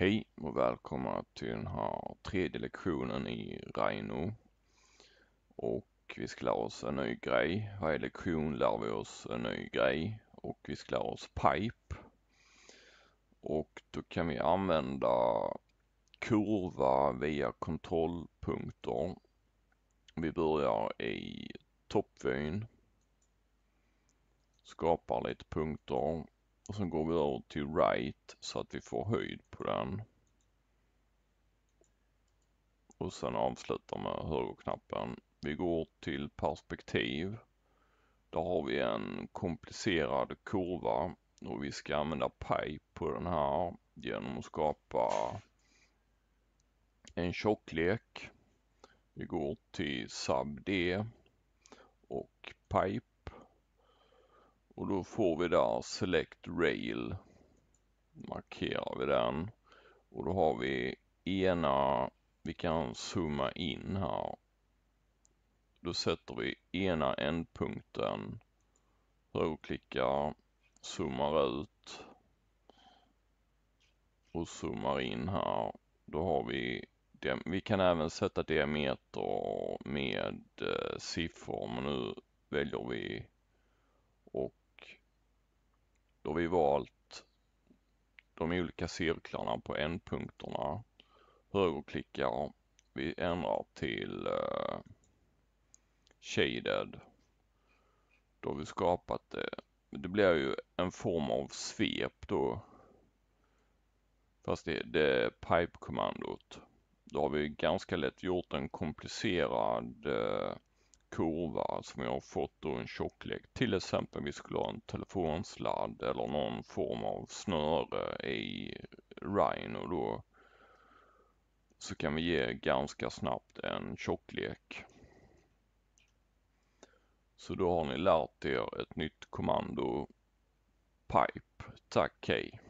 Hej och välkomna till den här tredje lektionen i Rhino. Och vi ska lära oss en ny grej. Varje lektion lär vi oss en ny grej och vi ska lära oss pipe. Och då kan vi använda kurva via kontrollpunkter. Vi börjar i toppvyn. Skapar lite punkter och sen går vi över till right så att vi får höjd på den. Och sen avslutar med högerknappen. Vi går till perspektiv. Där har vi en komplicerad kurva och vi ska använda pipe på den här genom att skapa en tjocklek. Vi går till sub D och pipe och då får vi där Select Rail. Markerar vi den och då har vi ena, vi kan zooma in här. Då sätter vi ena ändpunkten, högerklickar, zoomar ut och zoomar in här. Då har vi vi kan även sätta diameter med eh, siffror men nu väljer vi och då har vi valt de olika cirklarna på ändpunkterna. Högerklickar. Vi ändrar till uh, Shaded. Då har vi skapat det. Det blir ju en form av svep då. Fast det, det är pipe-kommandot. Då har vi ganska lätt gjort en komplicerad uh, kurva som jag har fått ur en tjocklek. Till exempel vi skulle ha en telefonsladd eller någon form av snöre i Rhino då. Så kan vi ge ganska snabbt en tjocklek. Så då har ni lärt er ett nytt kommando Pipe. Tack hej.